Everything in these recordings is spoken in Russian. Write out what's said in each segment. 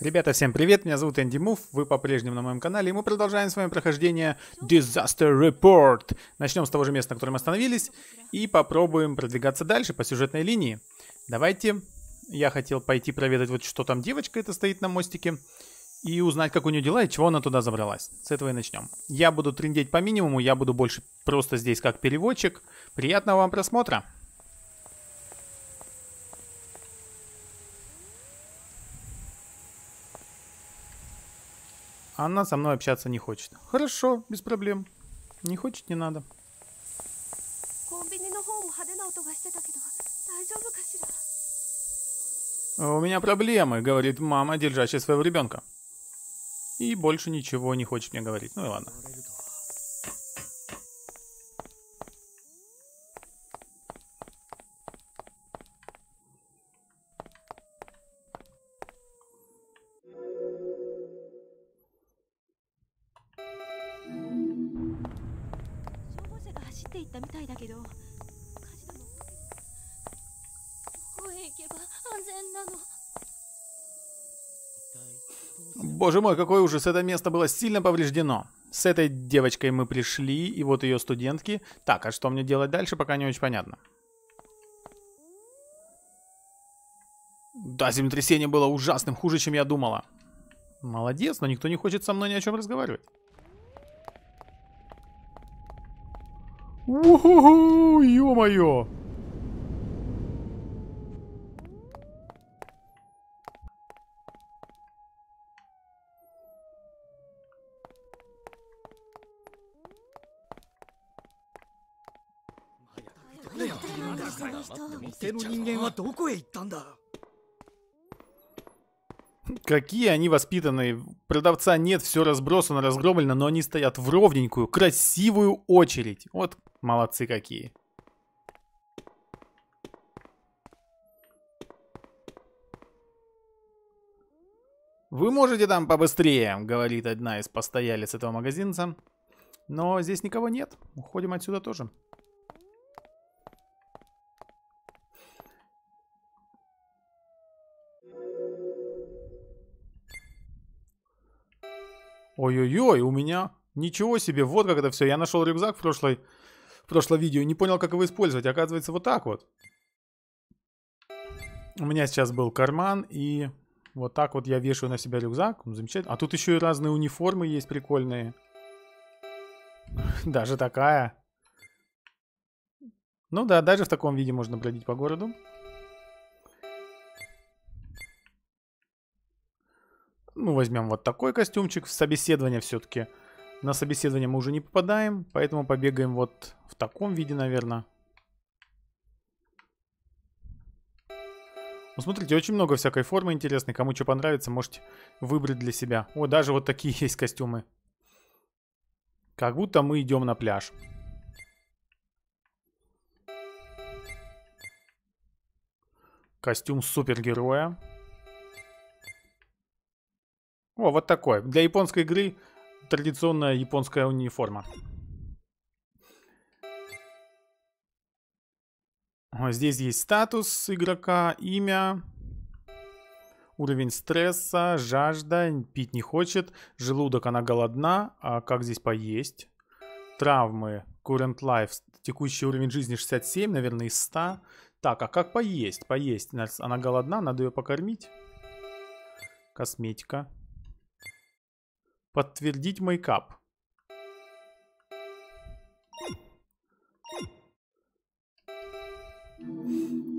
Ребята, всем привет, меня зовут Энди Мув, вы по-прежнему на моем канале, и мы продолжаем с вами прохождение Disaster Report. Начнем с того же места, на котором мы остановились, и попробуем продвигаться дальше по сюжетной линии. Давайте, я хотел пойти проведать, вот что там девочка это стоит на мостике, и узнать, как у нее дела и чего она туда забралась. С этого и начнем. Я буду трендеть по минимуму, я буду больше просто здесь как переводчик. Приятного вам просмотра! Она со мной общаться не хочет. Хорошо, без проблем. Не хочет, не надо. Э, у меня проблемы, говорит мама, держащая своего ребенка. И больше ничего не хочет мне говорить. Ну и ладно. っていったみたいだけど火事だのどこへ行けば安全なの Боже мой, какой ужас! Это место было сильно повреждено. С этой девочкой мы пришли, и вот ее студентки. Так, а что мне делать дальше, пока не очень понятно. Да, землетрясение было ужасным, хуже, чем я думала. Молодец, но никто не хочет со мной ни о чем разговаривать. У-ху-ху, ё-моё! 店の人間はどこへ行ったんだ какие они воспитанные. Продавца нет, все разбросано, разгромлено, но они стоят в ровненькую, красивую очередь. Вот молодцы какие. «Вы можете там побыстрее», — говорит одна из постоялец этого магазинца. «Но здесь никого нет. Уходим отсюда тоже». Ой-ой-ой, у меня... Ничего себе, вот как это все. Я нашел рюкзак в, прошлой... в прошлом видео, не понял, как его использовать. Оказывается, вот так вот. У меня сейчас был карман, и вот так вот я вешаю на себя рюкзак. Замечательно. А тут еще и разные униформы есть прикольные. Даже такая. Ну да, даже в таком виде можно бродить по городу. ну, возьмем вот такой костюмчик. В собеседование все-таки. На собеседование мы уже не попадаем, поэтому побегаем вот в таком виде, наверное. Ну, смотрите, очень много всякой формы интересной. Кому что понравится, можете выбрать для себя. О, даже вот такие есть костюмы. Как будто мы идем на пляж. Костюм супергероя. О, вот такой. Для японской игры традиционная японская униформа. Здесь есть статус игрока, имя, уровень стресса, жажда, пить не хочет, желудок она голодна, а как здесь поесть? Травмы, current life, текущий уровень жизни 67, наверное, из 100. Так, а как поесть? Поесть, она голодна, надо ее покормить. Косметика. Подтвердить мейкап.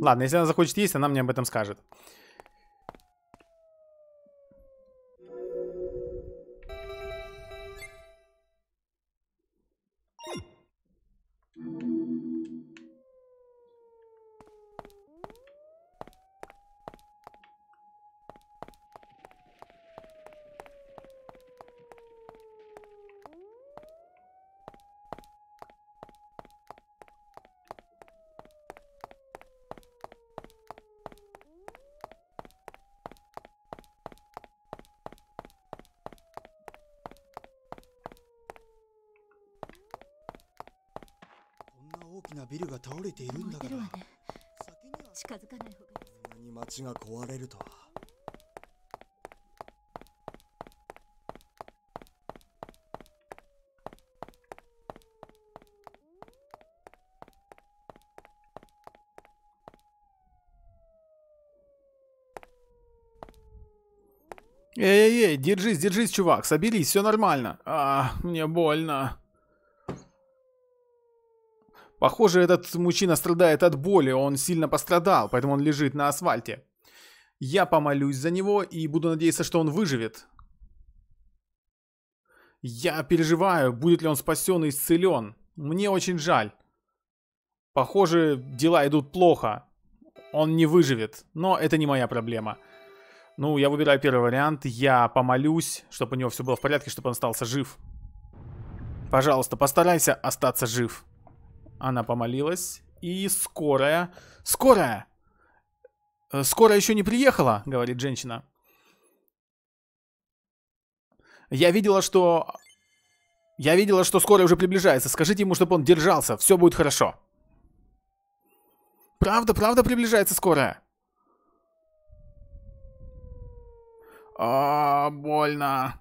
Ладно, если она захочет есть, она мне об этом скажет. なビルが倒れているんだから、ね、近づかない方がそんなに街が壊れるとは Эй-эй-эй, держись, держись, чувак, соберись, все нормально. А, мне больно. Похоже, этот мужчина страдает от боли, он сильно пострадал, поэтому он лежит на асфальте. Я помолюсь за него и буду надеяться, что он выживет. Я переживаю, будет ли он спасен и исцелен. Мне очень жаль. Похоже, дела идут плохо. Он не выживет, но это не моя проблема. Ну, я выбираю первый вариант. Я помолюсь, чтобы у него все было в порядке, чтобы он остался жив. Пожалуйста, постарайся остаться жив. Она помолилась. И скорая... Скорая! Э, скорая еще не приехала, говорит женщина. Я видела, что... Я видела, что скорая уже приближается. Скажите ему, чтобы он держался. Все будет хорошо. Правда, правда приближается скорая. А, больно.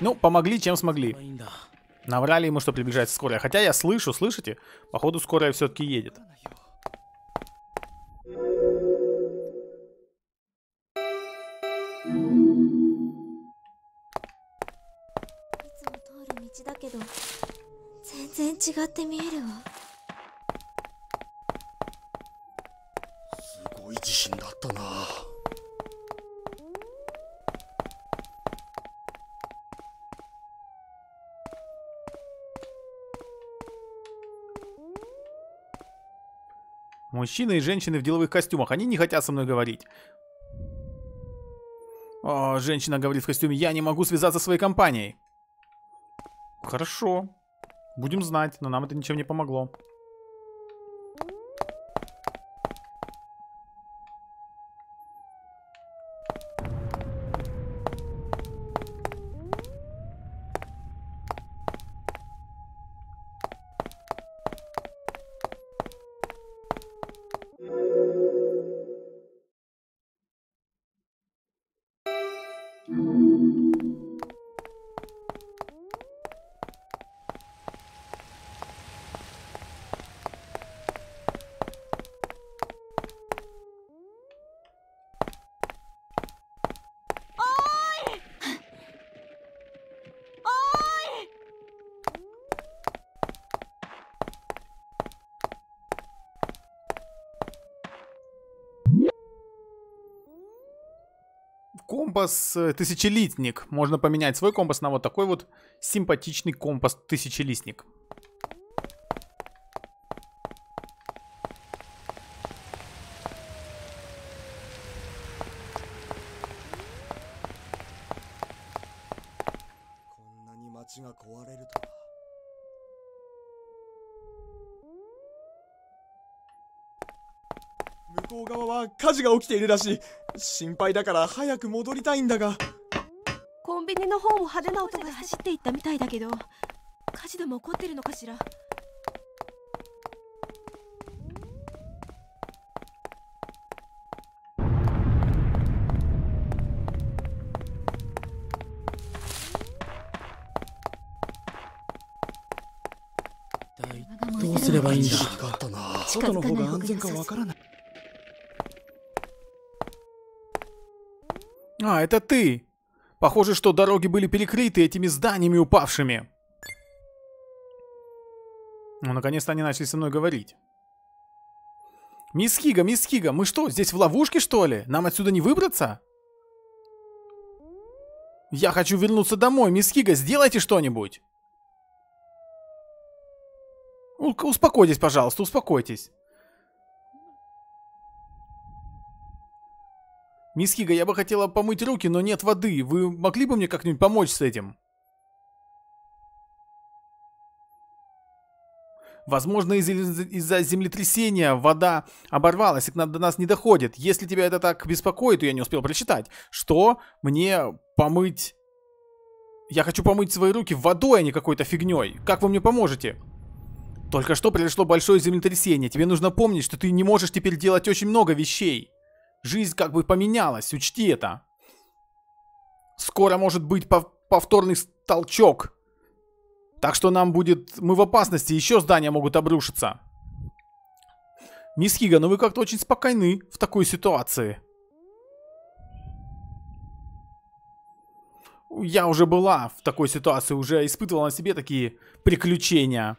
Ну, помогли, чем смогли. Наврали ему, что приближается скорая. Хотя я слышу, слышите? Походу, скорая все-таки едет. Мужчины и женщины в деловых костюмах, они не хотят со мной говорить. О, женщина говорит в костюме, я не могу связаться со своей компанией. Хорошо. Будем знать, но нам это ничем не помогло. компас э, тысячелистник. Можно поменять свой компас на вот такой вот симпатичный компас тысячелистник. 向こう側は火事が起きているらしい心配だから早く戻りたいんだがコンビニの方も派手な音が走っていったみたいだけど火事でも起こってるのかしらどうすればいいんだ外の方が安全かわからない «А, это ты!» «Похоже, что дороги были перекрыты этими зданиями упавшими!» Ну, наконец-то они начали со мной говорить. «Мисс Хига, мисс Хига, мы что, здесь в ловушке, что ли? Нам отсюда не выбраться?» «Я хочу вернуться домой, мисс Хига, сделайте что-нибудь!» Успокойтесь, пожалуйста, успокойтесь. «Мисс Хига, я бы хотела помыть руки, но нет воды. Вы могли бы мне как-нибудь помочь с этим?» Возможно, из-за из землетрясения вода оборвалась и до нас не доходит. Если тебя это так беспокоит, то я не успел прочитать. Что мне помыть... Я хочу помыть свои руки водой, а не какой-то фигней. Как вы мне поможете? Только что произошло большое землетрясение. Тебе нужно помнить, что ты не можешь теперь делать очень много вещей. Жизнь как бы поменялась, учти это. Скоро может быть пов повторный толчок. Так что нам будет... Мы в опасности, еще здания могут обрушиться. Мисс Хига, ну вы как-то очень спокойны в такой ситуации. Я уже была в такой ситуации, уже испытывала на себе такие приключения.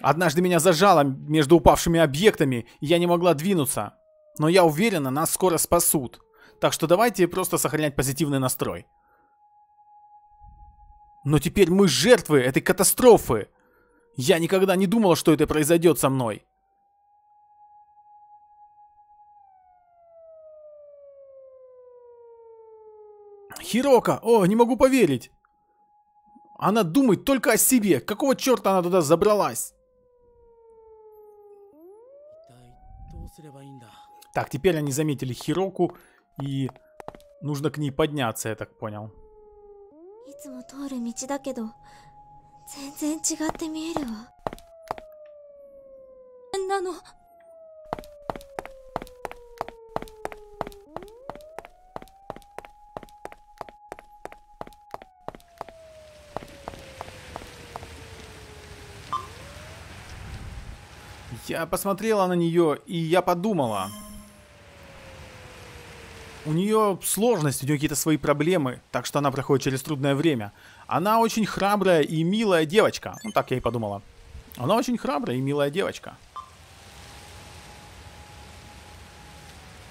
Однажды меня зажало между упавшими объектами, и я не могла двинуться но я уверена, нас скоро спасут. Так что давайте просто сохранять позитивный настрой. Но теперь мы жертвы этой катастрофы. Я никогда не думала, что это произойдет со мной. Хирока! О, не могу поверить! Она думает только о себе. Какого черта она туда забралась? Так, теперь они заметили Хироку, и нужно к ней подняться, я так понял. Я посмотрела на нее, и я подумала... У нее сложность, у нее какие-то свои проблемы, так что она проходит через трудное время. Она очень храбрая и милая девочка. Ну, так я и подумала. Она очень храбрая и милая девочка.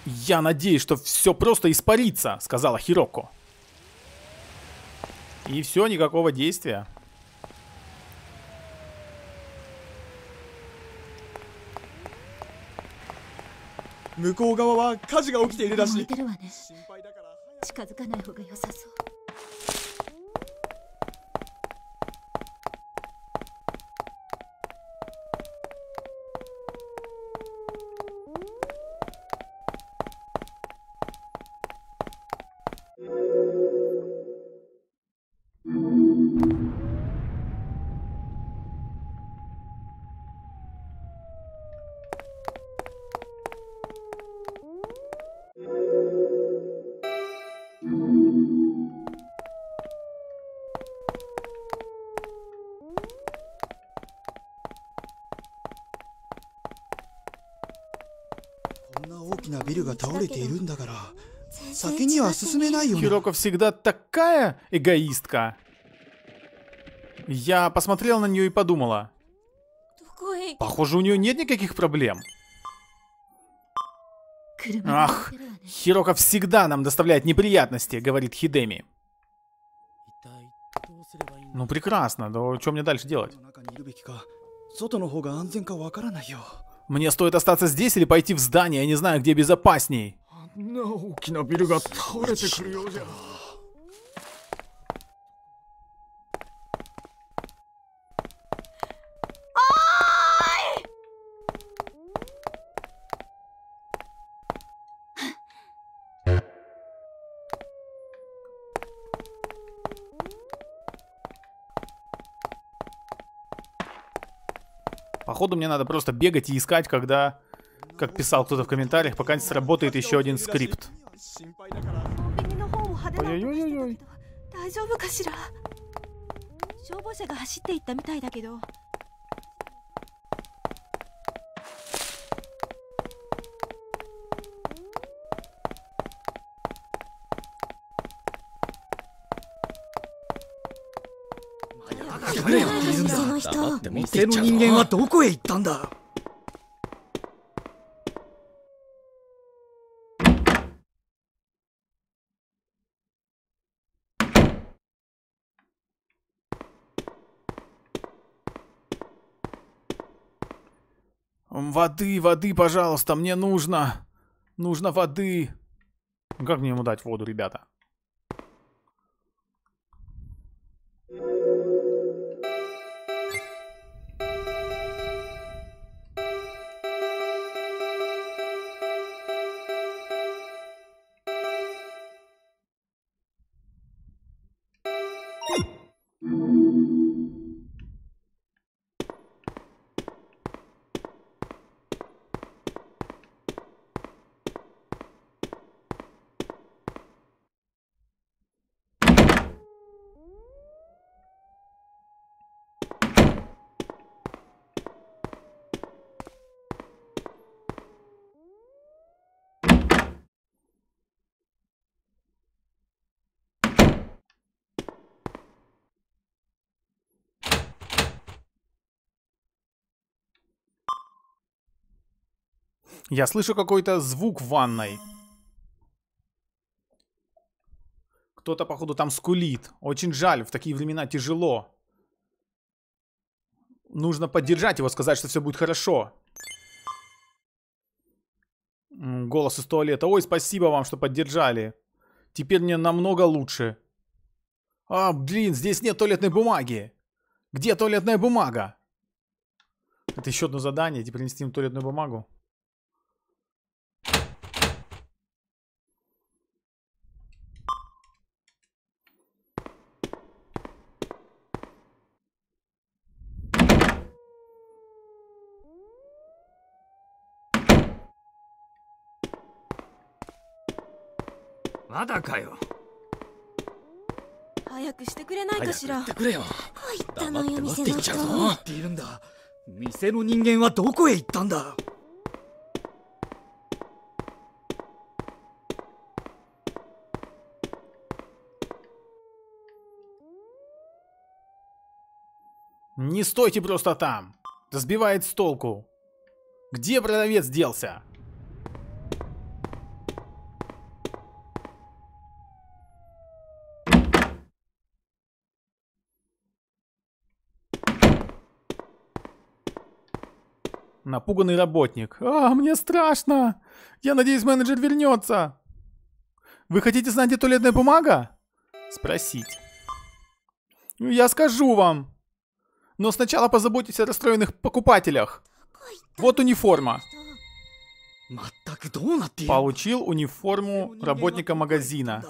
«Я надеюсь, что все просто испарится», — сказала Хироко. И все, никакого действия. 向こう側は火事が起きているらしい、近づかない方が良さそう進めないよな Хироко всегда такая эгоистка. Я посмотрел на нее и подумала. Похоже, у нее нет никаких проблем. Ах, Хирока всегда нам доставляет неприятности, говорит Хидеми. Ну прекрасно, да что мне дальше делать? Мне стоит остаться здесь или пойти в здание, я не знаю, где безопасней. な大きなビルが倒れてくるようじゃ。Походу мне надо просто бегать и искать, когда как писал кто-то в комментариях, пока не сработает еще один скрипт. Ой-ой-ой-ой. 大丈夫かしら消防車が走っていったみたいだけどその人店の人間はどこへ行ったんだ «Воды, воды, пожалуйста, мне нужно! Нужно воды!» ну, Как мне ему дать воду, ребята? Я слышу какой-то звук в ванной. Кто-то, походу, там скулит. Очень жаль, в такие времена тяжело. Нужно поддержать его, сказать, что все будет хорошо. Голос из туалета. Ой, спасибо вам, что поддержали. Теперь мне намного лучше. А, блин, здесь нет туалетной бумаги. Где туалетная бумага? Это еще одно задание, типа принести им туалетную бумагу. まだかよ早くしてくれないかしら早くくれよどこ行ったのよ店の人黙っているんだ店の人間はどこへ行ったんだ Не стойте просто там! Сбивает с толку! Где продавец делся? напуганный работник. «А, мне страшно! Я надеюсь, менеджер вернется!» «Вы хотите знать, где туалетная бумага?» «Спросить». «Ну, «Я скажу вам!» «Но сначала позаботьтесь о расстроенных покупателях!» «Вот униформа!» а Получил униформу работника магазина.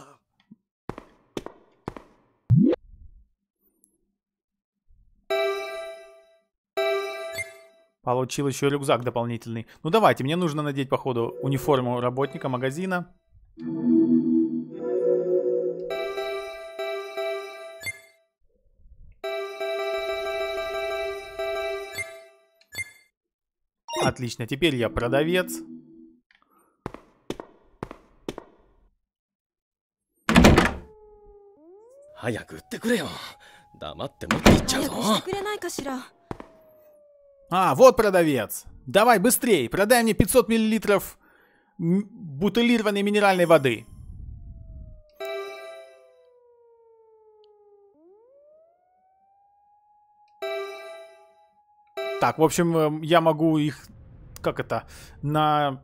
Получил еще рюкзак дополнительный. Ну давайте, мне нужно надеть, походу, униформу работника магазина. Отлично, теперь я продавец. Хаяку, ты а, вот продавец. Давай быстрее, продай мне 500 миллилитров бутылированной минеральной воды. Так, в общем, э, я могу их, как это, на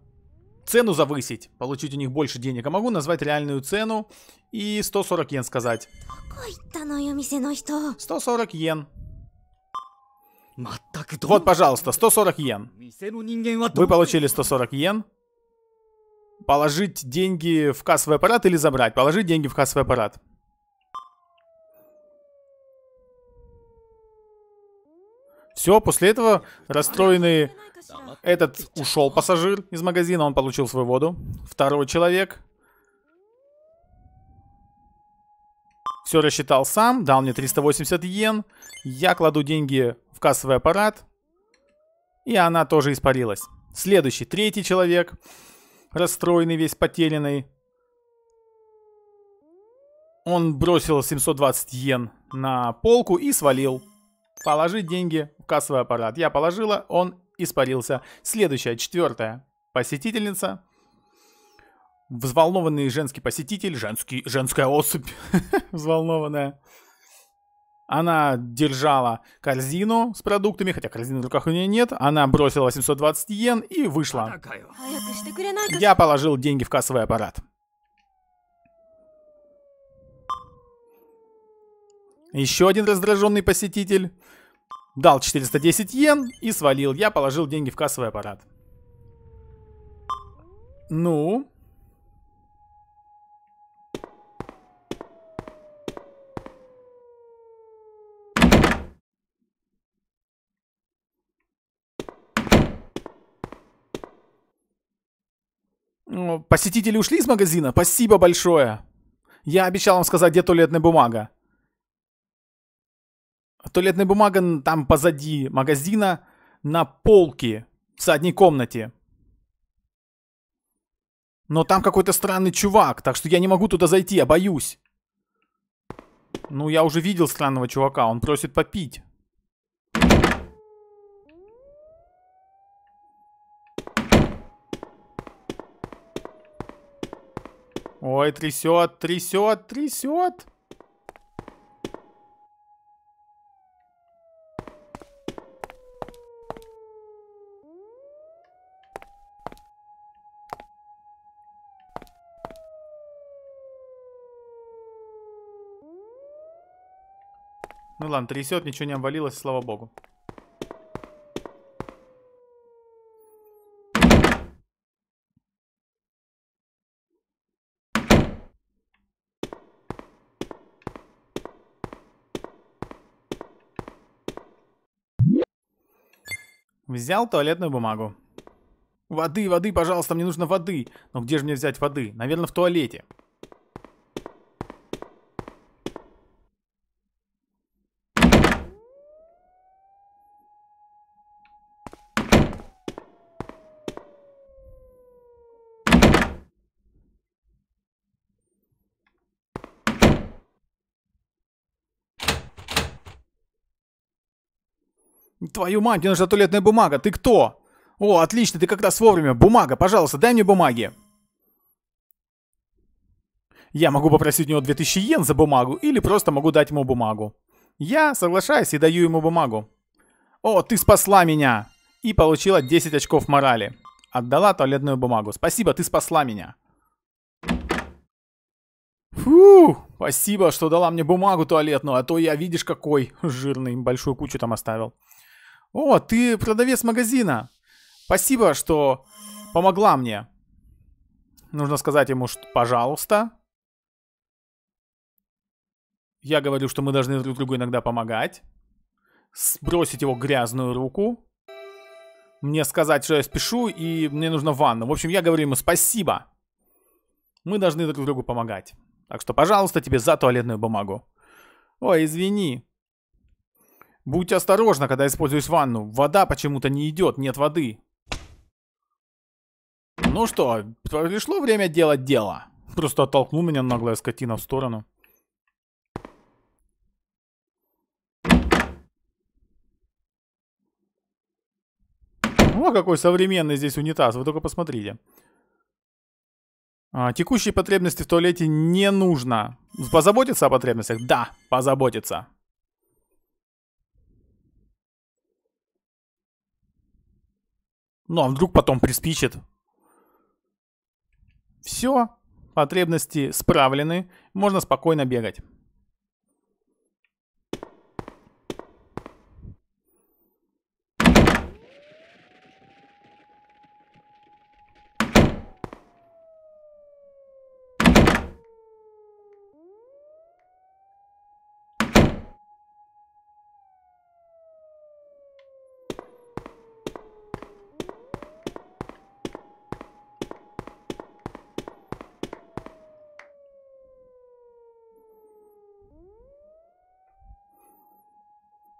цену завысить, получить у них больше денег. А могу назвать реальную цену и 140 йен сказать. 140 ну, йен. Вот, пожалуйста, 140 йен. Вы получили 140 йен. Положить деньги в кассовый аппарат или забрать? Положить деньги в кассовый аппарат. Все, после этого расстроенный этот ушел пассажир из магазина, он получил свою воду. Второй человек. Все рассчитал сам, дал мне 380 йен. Я кладу деньги кассовый аппарат, и она тоже испарилась. Следующий, третий человек, расстроенный, весь потерянный. Он бросил 720 йен на полку и свалил. Положить деньги в кассовый аппарат. Я положила, он испарился. Следующая, четвертая посетительница. Взволнованный женский посетитель, женский, женская особь, взволнованная. Она держала корзину с продуктами, хотя корзины в руках у нее нет. Она бросила 820 йен и вышла. А я положил деньги в кассовый аппарат. Еще один раздраженный посетитель. Дал 410 йен и свалил. Я положил деньги в кассовый аппарат. Ну, Посетители ушли из магазина? Спасибо большое. Я обещал вам сказать, где туалетная бумага. Туалетная бумага там позади магазина на полке в задней комнате. Но там какой-то странный чувак, так что я не могу туда зайти, я боюсь. Ну, я уже видел странного чувака, он просит попить. Ой, трясет, трясет, трясет. Ну ладно, трясет, ничего не обвалилось, слава богу. Взял туалетную бумагу. «Воды, воды, пожалуйста, мне нужно воды!» «Но где же мне взять воды? Наверное, в туалете». «Твою мать, мне нужна туалетная бумага, ты кто?» «О, отлично, ты как раз вовремя. Бумага, пожалуйста, дай мне бумаги». Я могу попросить у него 2000 йен за бумагу или просто могу дать ему бумагу. Я соглашаюсь и даю ему бумагу. «О, ты спасла меня!» И получила 10 очков морали. Отдала туалетную бумагу. «Спасибо, ты спасла меня!» Фух, спасибо, что дала мне бумагу туалетную, а то я, видишь, какой жирный, большую кучу там оставил. О, ты продавец магазина. Спасибо, что помогла мне. Нужно сказать ему, что пожалуйста. Я говорю, что мы должны друг другу иногда помогать. Сбросить его грязную руку. Мне сказать, что я спешу, и мне нужно ванну. В общем, я говорю ему спасибо. Мы должны друг другу помогать. Так что, пожалуйста, тебе за туалетную бумагу. Ой, извини. Будь осторожна, когда используешь ванну. Вода почему-то не идет, нет воды. Ну что, пришло время делать дело. Просто оттолкнул меня наглая скотина в сторону. О, какой современный здесь унитаз, вы только посмотрите. А, текущие потребности в туалете не нужно. Позаботиться о потребностях? Да, позаботиться. Ну а вдруг потом приспичит? Все, потребности справлены, можно спокойно бегать.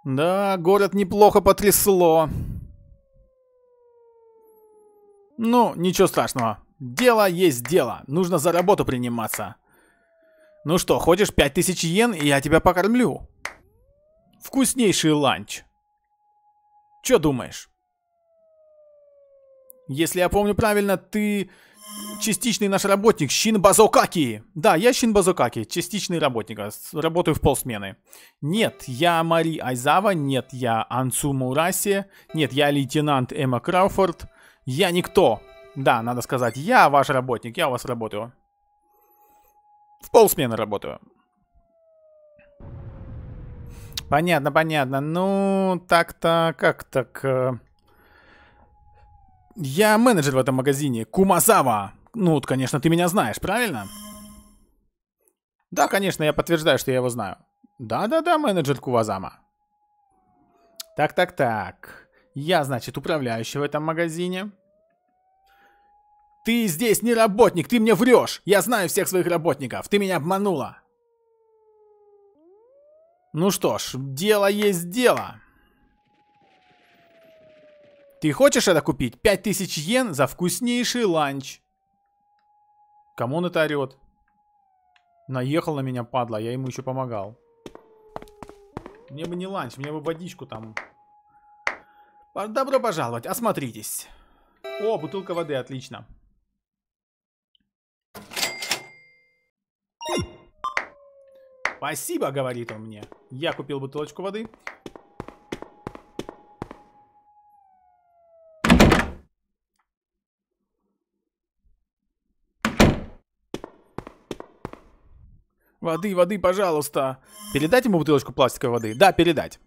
Да, город неплохо потрясло. Ну, ничего страшного. Дело есть дело. Нужно за работу приниматься. Ну что, хочешь 5000 йен, и я тебя покормлю. Вкуснейший ланч. Чё думаешь? Если я помню правильно, ты частичный наш работник Щин Базокаки. Да, я Щин Базокаки, частичный работник, а работаю в полсмены. Нет, я Мари Айзава, нет, я Ансу Мураси, нет, я лейтенант Эмма Крауфорд, я никто. Да, надо сказать, я ваш работник, я у вас работаю. В полсмены работаю. Понятно, понятно. Ну, так-то, как так... -то... Я менеджер в этом магазине. Кумазава. Ну, вот, конечно, ты меня знаешь, правильно? Да, конечно, я подтверждаю, что я его знаю. Да-да-да, менеджер Кувазама. Так-так-так. Я, значит, управляющий в этом магазине. Ты здесь не работник, ты мне врешь. Я знаю всех своих работников. Ты меня обманула. Ну что ж, дело есть дело. Ты хочешь это купить? 5000 йен за вкуснейший ланч. Кому он это орет? Наехал на меня, падла, я ему еще помогал. Мне бы не ланч, мне бы водичку там. Добро пожаловать, осмотритесь. О, бутылка воды, отлично. Спасибо, говорит он мне. Я купил бутылочку воды. Воды, воды, пожалуйста. Передать ему бутылочку пластиковой воды? Да, передать.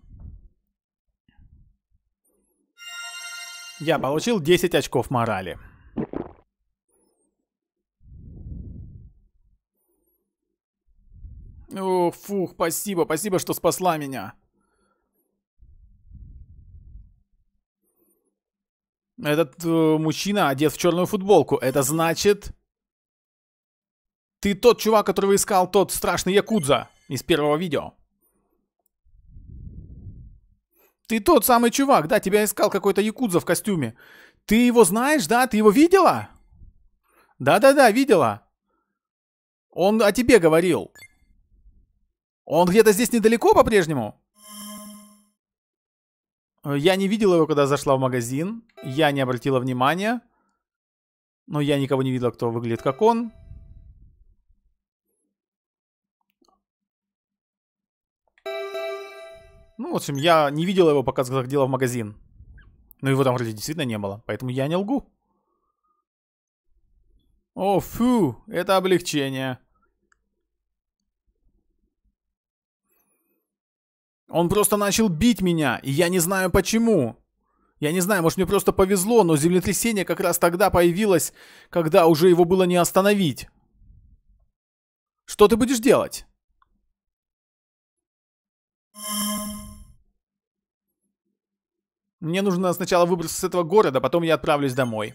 Я получил 10 очков морали. Ох, фух, спасибо, спасибо, что спасла меня. Этот э, мужчина одет в черную футболку. Это значит... Ты тот чувак, которого искал тот страшный Якудза из первого видео. Ты тот самый чувак, да, тебя искал какой-то Якудза в костюме. Ты его знаешь, да? Ты его видела? Да-да-да, видела. Он о тебе говорил. Он где-то здесь недалеко по-прежнему? Я не видела его, когда зашла в магазин. Я не обратила внимания. Но я никого не видела, кто выглядит как он. Ну, в общем, я не видел его, пока заходила в магазин. Но его там вроде действительно не было, поэтому я не лгу. О, фу, это облегчение. Он просто начал бить меня, и я не знаю почему. Я не знаю, может мне просто повезло, но землетрясение как раз тогда появилось, когда уже его было не остановить. Что ты будешь делать? Мне нужно сначала выбраться с этого города, потом я отправлюсь домой.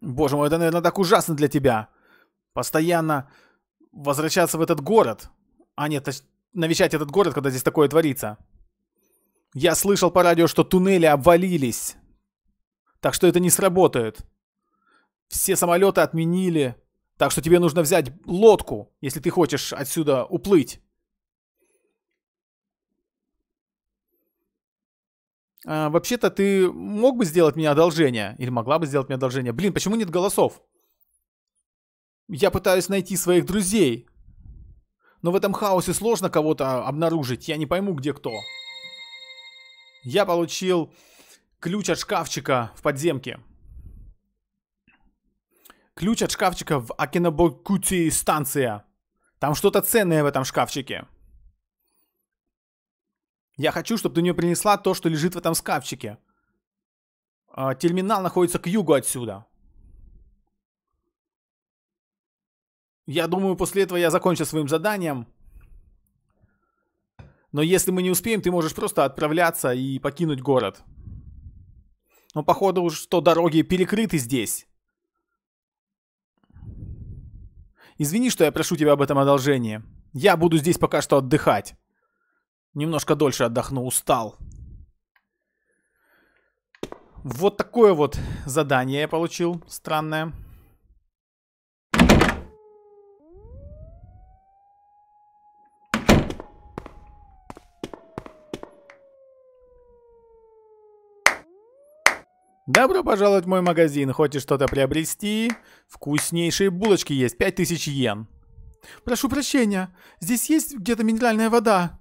Боже мой, это, наверное, так ужасно для тебя. Постоянно возвращаться в этот город. А нет, навещать этот город, когда здесь такое творится. Я слышал по радио, что туннели обвалились. Так что это не сработает. Все самолеты отменили. Так что тебе нужно взять лодку, если ты хочешь отсюда уплыть. А, вообще-то ты мог бы сделать мне одолжение? Или могла бы сделать мне одолжение? Блин, почему нет голосов? Я пытаюсь найти своих друзей. Но в этом хаосе сложно кого-то обнаружить. Я не пойму, где кто. Я получил ключ от шкафчика в подземке. Ключ от шкафчика в Акинобокути станция. Там что-то ценное в этом шкафчике. Я хочу, чтобы ты мне принесла то, что лежит в этом шкафчике. А, терминал находится к югу отсюда. Я думаю, после этого я закончу своим заданием. Но если мы не успеем, ты можешь просто отправляться и покинуть город. Но походу, что дороги перекрыты здесь. Извини, что я прошу тебя об этом одолжении. Я буду здесь пока что отдыхать. Немножко дольше отдохну, устал. Вот такое вот задание я получил странное. Добро пожаловать в мой магазин. Хочешь что-то приобрести? Вкуснейшие булочки есть. 5000 йен. Прошу прощения. Здесь есть где-то минеральная вода?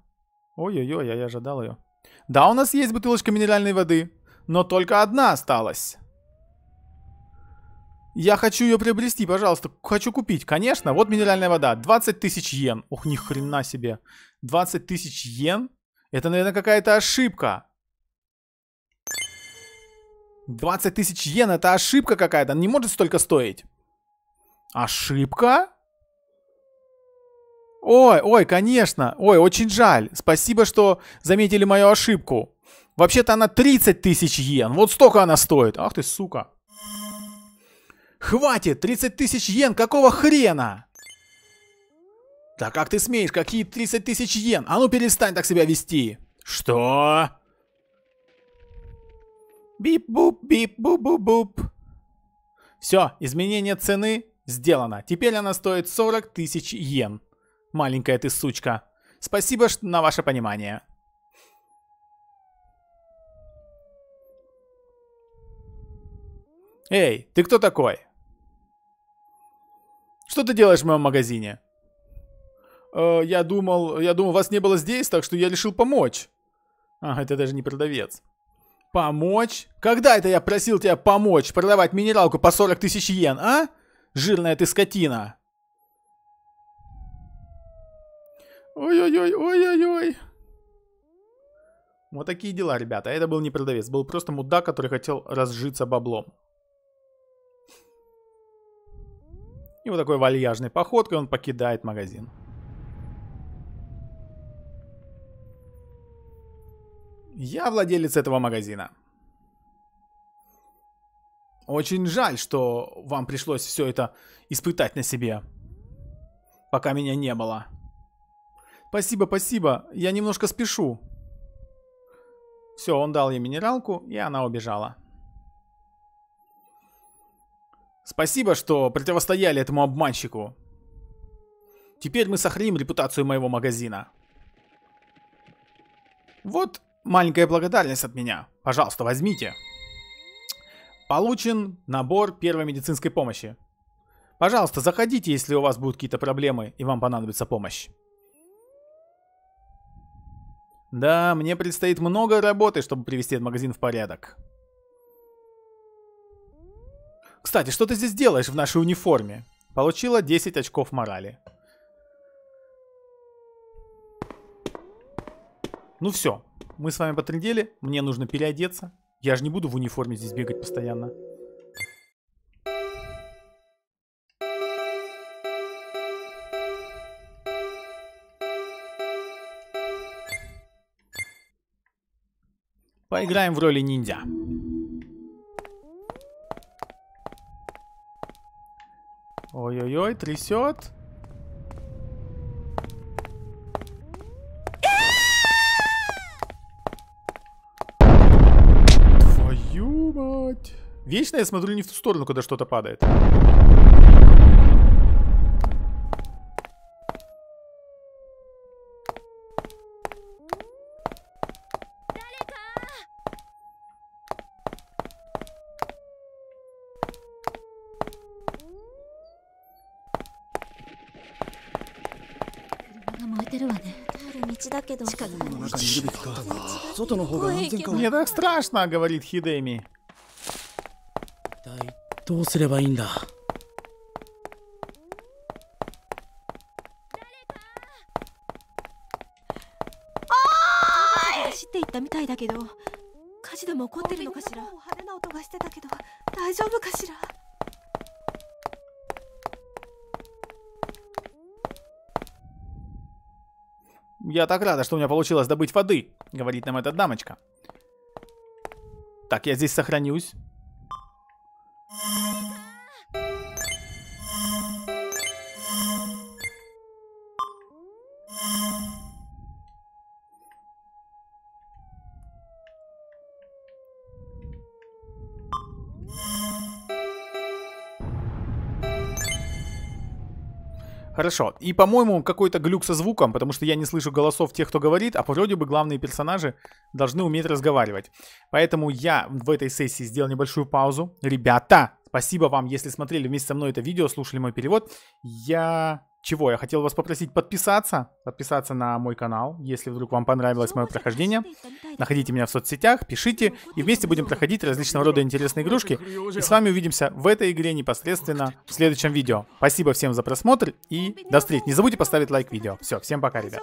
Ой-ой-ой, я, я ожидал ее. Да, у нас есть бутылочка минеральной воды. Но только одна осталась. Я хочу ее приобрести, пожалуйста. Хочу купить. Конечно, вот минеральная вода. 20 тысяч йен. Ух, ни хрена себе. 20 тысяч йен? Это, наверное, какая-то ошибка. 20 тысяч йен, это ошибка какая-то, она не может столько стоить. Ошибка? Ой, ой, конечно, ой, очень жаль. Спасибо, что заметили мою ошибку. Вообще-то она 30 тысяч йен, вот столько она стоит. Ах ты, сука. Хватит, 30 тысяч йен, какого хрена? Да как ты смеешь, какие 30 тысяч йен? А ну перестань так себя вести. Что? Бип-буп, бип-буп-буп-буп. Все, изменение цены сделано. Теперь она стоит 40 тысяч йен. Маленькая ты сучка. Спасибо на ваше понимание. Эй, ты кто такой? Что ты делаешь в моем магазине? Э, я думал, я думал, вас не было здесь, так что я решил помочь. Ага, это даже не продавец. Помочь? Когда это я просил тебя помочь продавать минералку по 40 тысяч йен, а? Жирная ты скотина. Ой-ой-ой, ой-ой-ой. Вот такие дела, ребята. А это был не продавец, был просто мудак, который хотел разжиться баблом. И вот такой вальяжной походкой он покидает магазин. Я владелец этого магазина. Очень жаль, что вам пришлось все это испытать на себе, пока меня не было. Спасибо, спасибо, я немножко спешу. Все, он дал ей минералку, и она убежала. Спасибо, что противостояли этому обманщику. Теперь мы сохраним репутацию моего магазина. Вот маленькая благодарность от меня. Пожалуйста, возьмите. Получен набор первой медицинской помощи. Пожалуйста, заходите, если у вас будут какие-то проблемы и вам понадобится помощь. Да, мне предстоит много работы, чтобы привести этот магазин в порядок. Кстати, что ты здесь делаешь в нашей униформе? Получила 10 очков морали. Ну все, мы с вами потрендели, мне нужно переодеться. Я же не буду в униформе здесь бегать постоянно. Поиграем в роли ниндзя. Ой-ой-ой, трясет. твою Вечно я смотрю не в ту сторону, когда что-то падает. Мне так страшно, говорит Хидеми. どうすればいいんだ走っていったみたいだけど火事でも起こってるのかしら派手な音がしてたけど大丈夫かしら Я так рада, что у меня получилось добыть воды, говорит нам эта дамочка. Так, я здесь сохранюсь. Хорошо. И, по-моему, какой-то глюк со звуком, потому что я не слышу голосов тех, кто говорит, а вроде бы главные персонажи должны уметь разговаривать. Поэтому я в этой сессии сделал небольшую паузу. Ребята, спасибо вам, если смотрели вместе со мной это видео, слушали мой перевод. Я чего? Я хотел вас попросить подписаться, подписаться на мой канал, если вдруг вам понравилось мое прохождение. Находите меня в соцсетях, пишите, ну, и вместе будем проходить различного рода интересные игрушки. И с вами увидимся в этой игре непосредственно в следующем видео. Спасибо всем за просмотр и до встречи. Не забудьте поставить лайк видео. Все, всем пока, ребят.